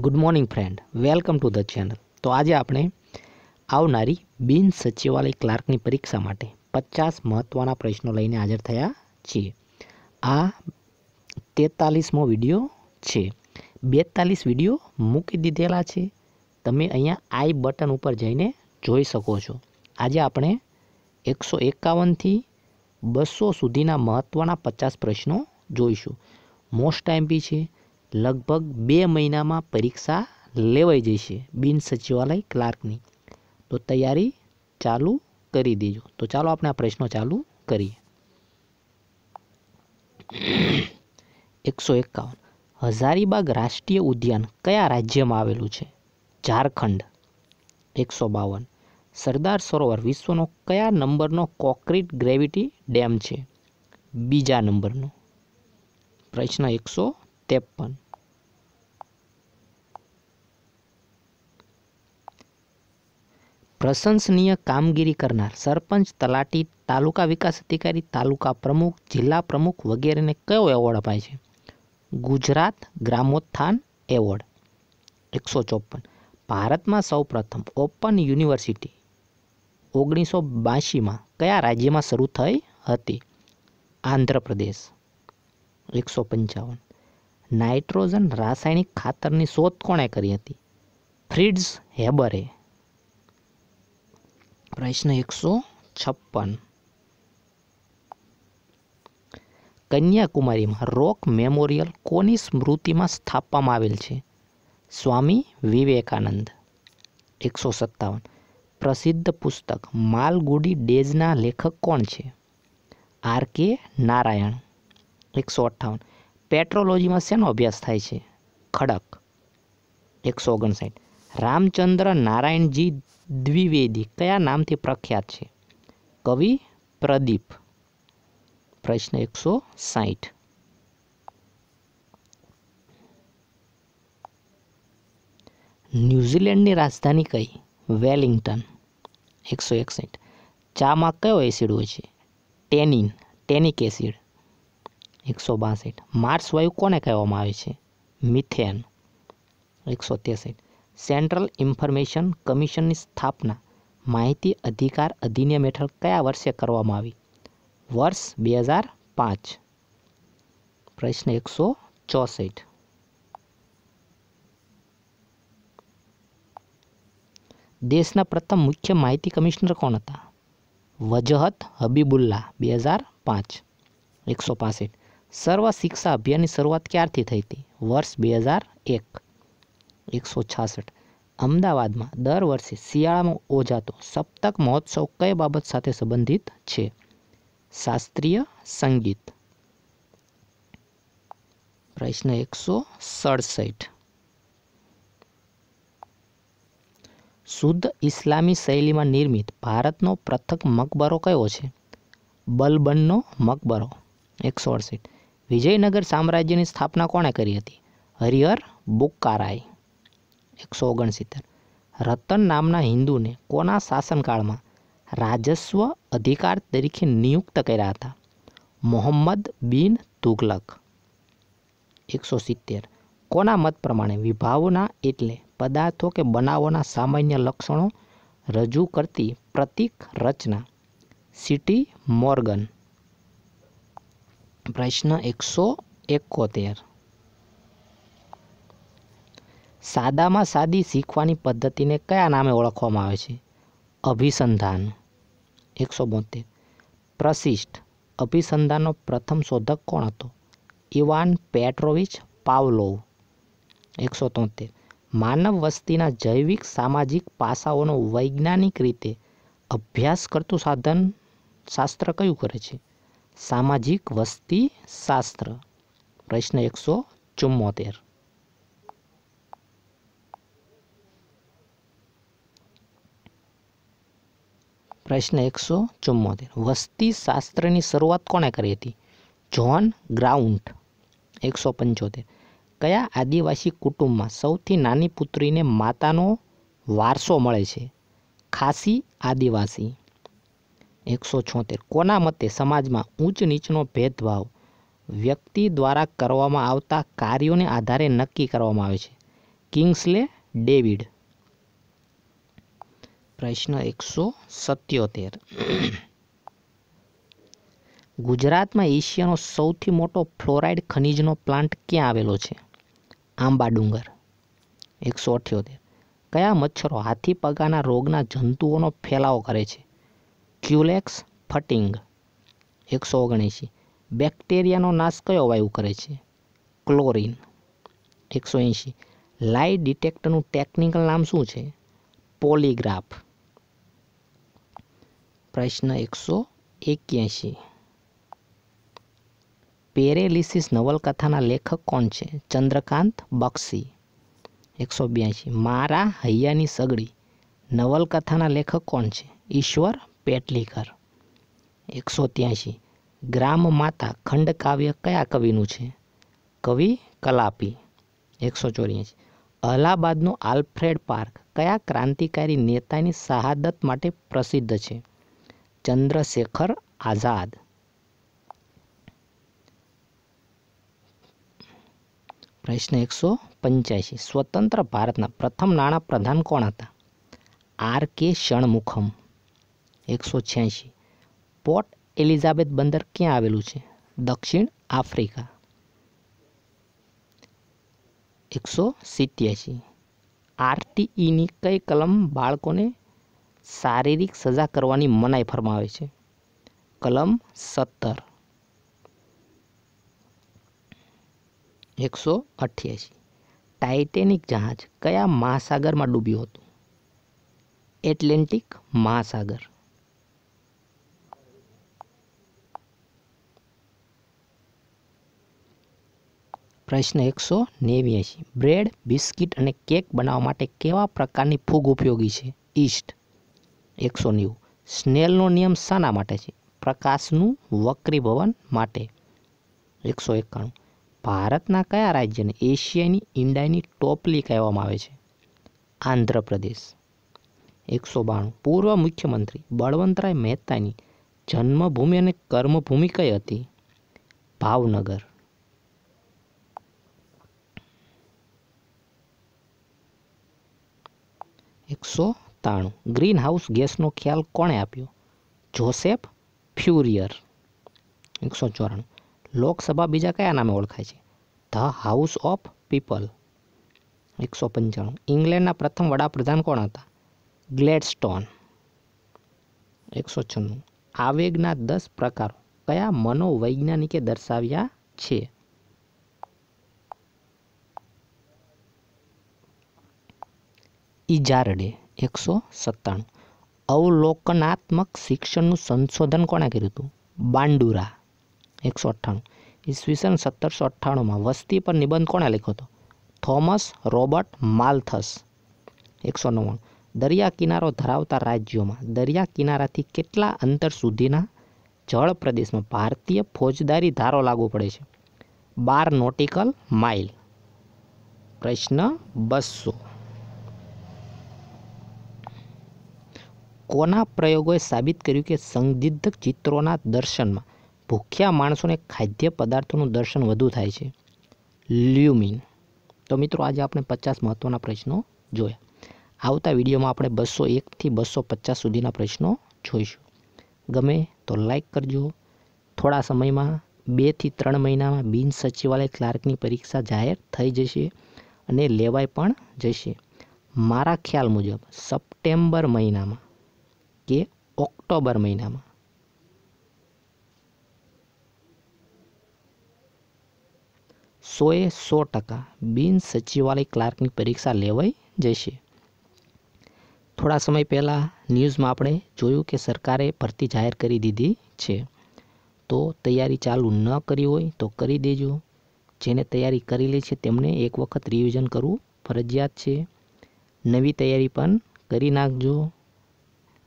good morning friend welcome to the channel તો આજે આપણે આવનારી બિન સચિવાલય ક્લાર્કની પરીક્ષા માટે પચાસ મહત્ત્વના પ્રશ્નો લઈને હાજર થયા છીએ આ તેતાલીસમો વિડીયો છે બેતાલીસ વિડીયો મૂકી દીધેલા છે તમે અહીંયા આઈ બટન ઉપર જઈને જોઈ શકો છો આજે આપણે એકસો એકાવનથી બસો સુધીના મહત્ત્વના પચાસ પ્રશ્નો જોઈશું મોસ્ટ ટાઈમ બી છે લગભગ બે મહિનામાં પરીક્ષા લેવાઈ જશે બિન સચિવાલય ક્લાર્કની તો તૈયારી ચાલુ કરી દેજો તો ચાલો આપણે આ પ્રશ્નો ચાલુ કરીએ એકસો એકાવન હજારીબાગ રાષ્ટ્રીય ઉદ્યાન કયા રાજ્યમાં આવેલું છે ઝારખંડ એકસો બાવન સરદાર સરોવર વિશ્વનો કયા નંબરનો કોંક્રીટ ગ્રેવિટી ડેમ છે બીજા નંબરનો પ્રશ્ન એકસો ત્રેપન પ્રશંસનીય કામગીરી કરનાર સરપંચ તલાટી તાલુકા વિકાસ અધિકારી તાલુકા પ્રમુખ જિલ્લા પ્રમુખ વગેરેને કયો એવોર્ડ અપાય છે ગુજરાત ગ્રામોત્થાન એવોર્ડ એકસો ચોપન ભારતમાં સૌપ્રથમ ઓપન યુનિવર્સિટી ઓગણીસો બાંશીમાં કયા રાજ્યમાં શરૂ થઈ હતી આંધ્રપ્રદેશ એકસો પંચાવન નાઇટ્રોજન રાસાયણિક ખાતરની શોધ કોણે કરી હતી ફ્રિડ્સ હેબરે પ્રશ્ન એકસો છપ્પન કન્યાકુમારીમાં રોક મેમોરિયલ કોની સ્મૃતિમાં સ્થાપવામાં આવેલ છે સ્વામી વિવેકાનંદ એકસો સત્તાવન પ્રસિદ્ધ પુસ્તક માલગુડી ડેઝના લેખક કોણ છે આર કે નારાયણ એકસો અઠ્ઠાવન પેટ્રોલોજીમાં શેનો અભ્યાસ થાય છે ખડક એકસો ઓગણસાઠ રામચંદ્ર નારાયણજી દ્વિવેદી કયા નામથી પ્રખ્યાત છે કવિ પ્રદીપ પ્રશ્ન એકસો સાઠ ન્યૂઝીલેન્ડની રાજધાની કઈ વેલિંગ્ટન એકસો એકસઠ ચામાં કયો એસિડ હોય છે ટેનિન ટેનિક એસિડ એકસો બાસઠ માર્સ વાયુ કોને કહેવામાં આવે છે મિથેન એકસો ત્રેસઠ સેન્ટ્રલ ઇન્ફોર્મેશન કમિશનની સ્થાપના માહિતી અધિકાર અધિનિયમ હેઠળ કયા વર્ષે કરવામાં આવી વર્ષ બે હજાર પાંચ પ્રશ્ન એકસો ચોસઠ દેશના પ્રથમ મુખ્ય માહિતી કમિશનર કોણ હતા વજહત હબીબુલ્લા બે હજાર પાંચ એકસો પાસઠ સર્વ શિક્ષા અભિયાનની શરૂઆત ક્યારથી થઈ હતી વર્ષ બે હજાર એક એકસો છાસઠ અમદાવાદમાં દર વર્ષે શિયાળામાં ઓજાતો સપ્તક મહોત્સવ કઈ બાબત સાથે સંબંધિત છે શાસ્ત્રીય સંગીત પ્રશ્ન એકસો સડસઠ શુદ્ધ ઇસ્લામી શૈલીમાં નિર્મિત ભારતનો પ્રથક મકબરો કયો છે બલબનનો મકબરો એકસો અડસઠ વિજયનગર સામ્રાજ્યની સ્થાપના કોણે કરી હતી હરિહર બુક્કારાય એકસો ઓગણસિત્તેર રતન નામના હિન્દુને કોના શાસનકાળમાં રાજસ્વ અધિકાર તરીકે નિયુક્ત કર્યા હતા મોહમ્મદ બિન તુગલક એકસો સિત્તેર કોના મત પ્રમાણે વિભાવના એટલે પદાર્થો કે બનાવોના સામાન્ય લક્ષણો રજૂ કરતી પ્રતિક રચના સિટી મોર્ગન પ્રશ્ન એકસો એકોતેર સાદામાં સાદી શીખવાની પદ્ધતિને કયા નામે ઓળખવામાં આવે છે અભિસંધાન એકસો બોતેર પ્રશિષ્ટ અભિસંધાનનો પ્રથમ શોધક કોણ હતો ઇવાન પેટ્રોવિચ પાવલોવ એકસો તોતેર માનવ વસ્તીના જૈવિક સામાજિક પાસાઓનો વૈજ્ઞાનિક રીતે અભ્યાસ કરતું સાધન શાસ્ત્ર કયું કરે છે સામાજિક વસ્તી શાસ્ત્ર પ્રશ્ન એકસો ચુમ્મોતેર પ્રશ્ન એકસો ચુમ્મોતેર વસ્તીશાસ્ત્રની શરૂઆત કોણે કરી હતી જ્હોન ગ્રાઉન્ટ એકસો પંચોતેર કયા આદિવાસી કુટુંબમાં સૌથી નાની પુત્રીને માતાનો વારસો મળે છે ખાસી આદિવાસી એકસો છોતેર કોના મતે સમાજમાં ઊંચ નીચનો ભેદભાવ વ્યક્તિ દ્વારા કરવામાં આવતા કાર્યોને આધારે નક્કી કરવામાં આવે છે કિંગ્સલે ડેવિડ પ્રશ્ન એકસો સત્યોતેર ગુજરાતમાં એશિયાનો સૌથી મોટો ફ્લોરાઇડ ખનિજનો પ્લાન્ટ ક્યાં આવેલો છે આંબા ડુંગર એકસો અઠ્યોતેર કયા મચ્છરો હાથી પગાના રોગના જંતુઓનો ફેલાવો કરે છે ક્યુલેક્સ ફટિંગ એકસો ઓગણએંશી બેક્ટેરિયાનો નાશ કયો વાયુ કરે છે ક્લોરિન એકસો એંશી લાઇટ ડિટેક્ટરનું ટેકનિકલ નામ શું છે પોલીગ્રાફ પ્રશ્ન એકસો એક્યાસી પેરેલિસિસ નવલકથાના લેખક કોણ છે ચંદ્રકાંત બક્ષી એકસો બ્યાસી મારા હૈયાની સગડી નવલકથાના લેખક કોણ છે ઈશ્વર પેટલીકર એકસો ત્યાસી ગ્રામ માતા ખંડકાવ્ય કયા કવિનું છે કવિ કલાપી એકસો ચોર્યાસી અલ્હાબાદનો આલ્ફ્રેડ પાર્ક કયા ક્રાંતિકારી નેતાની શહાદત માટે પ્રસિદ્ધ છે ચંદ્રશેખર આઝાદ પ્રશ્ન એકસો પંચ્યાસી સ્વતંત્ર ભારતના પ્રથમ નાણાં પ્રધાન કોણ હતા આર કે ષણમુખમ એકસો છ્યાસી પોર્ટ એલિઝાબેથ બંદર ક્યાં આવેલું છે દક્ષિણ આફ્રિકા એકસો સિત્યાસી આરટીઈની કઈ કલમ બાળકોને શારીરિક સજા કરવાની મનાઈ ફરમાવે છે કલમ સત્તર એકસો અઠ્યાસી ટાઇટેનિક જહાજ કયા મહાસાગરમાં ડૂબ્યું હતું એટલેન્ટિક મહાસાગર પ્રશ્ન એકસો નેવ્યાસી બ્રેડ બિસ્કિટ અને કેક બનાવવા માટે કેવા પ્રકારની ફૂગ ઉપયોગી છે ઈસ્ટ એકસો નેવું સ્નેલનો નિયમ શાના માટે છે પ્રકાશનું વક્રીભવન માટે એકસો એકાણું ભારતના કયા રાજ્યને એશિયાની ઈંડાઈની ટોપલી કહેવામાં આવે છે આંધ્રપ્રદેશ એકસો બાણું પૂર્વ મુખ્યમંત્રી બળવંતરાય મહેતાની જન્મભૂમિ અને કર્મભૂમિ કઈ હતી ભાવનગર એકસો સત્તાણું ગ્રીન હાઉસ ગેસનો ખ્યાલ કોણે આપ્યો જોસેફ ફ્યુરિયર એકસો ચોરાણું લોકસભા બીજા કયા નામે ઓળખાય છે ધ હાઉસ ઓફ પીપલ એકસો પંચાણું ઇંગ્લેન્ડના પ્રથમ વડાપ્રધાન કોણ હતા ગ્લેડસ્ટોન એકસો છન્નું આવેગના દસ પ્રકારો કયા મનોવૈજ્ઞાનિકે દર્શાવ્યા છે ઇજારડે એકસો સત્તાણું અવલોકનાત્મક શિક્ષણનું સંશોધન કોણે કર્યું હતું બાંડુરા એકસો અઠ્ઠાણું ઈસવીસન સત્તરસો અઠ્ઠાણુંમાં વસ્તી પર નિબંધ કોણે લખ્યો હતો થોમસ રોબર્ટ માલથસ એકસો નવ્વાણું દરિયા કિનારો ધરાવતા રાજ્યોમાં દરિયા કિનારાથી કેટલા અંતર સુધીના જળ પ્રદેશમાં ભારતીય ફોજદારી ધારો લાગુ પડે છે બાર નોટિકલ માઇલ પ્રશ્ન બસો કોના પ્રયોગોએ સાબિત કર્યું કે સંદિગ્ધ ચિત્રોના દર્શનમાં ભૂખ્યા માણસોને ખાદ્ય પદાર્થોનું દર્શન વધુ થાય છે લ્યુમિન તો મિત્રો આજે આપણે પચાસ મહત્ત્વના પ્રશ્નો જોયા આવતા વિડીયોમાં આપણે બસો એકથી બસો પચાસ સુધીના પ્રશ્નો જોઈશું ગમે તો લાઇક કરજો થોડા સમયમાં બેથી ત્રણ મહિનામાં બિન સચિવાલય ક્લાર્કની પરીક્ષા જાહેર થઈ જશે અને લેવાય પણ જશે મારા ખ્યાલ મુજબ સપ્ટેમ્બર મહિનામાં કે ઓક્ટોબર મહિનામાં સોએ સો ટકા બિન સચિવાલય ક્લાર્કની પરીક્ષા લેવાઈ જશે થોડા સમય પહેલાં ન્યૂઝમાં આપણે જોયું કે સરકારે ભરતી જાહેર કરી દીધી છે તો તૈયારી ચાલુ ન કરી હોય તો કરી દેજો જેને તૈયારી કરી લે છે તેમણે એક વખત રિવિઝન કરવું ફરજિયાત છે નવી તૈયારી પણ કરી નાખજો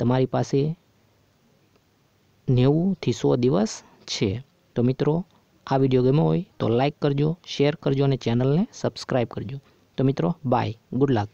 તમારી પાસે નેવુંથી સો દિવસ છે તો મિત્રો આ વિડીયો ગમ્યો હોય તો લાઇક કરજો શેર કરજો અને ચેનલને સબસ્ક્રાઈબ કરજો તો મિત્રો બાય ગુડ લક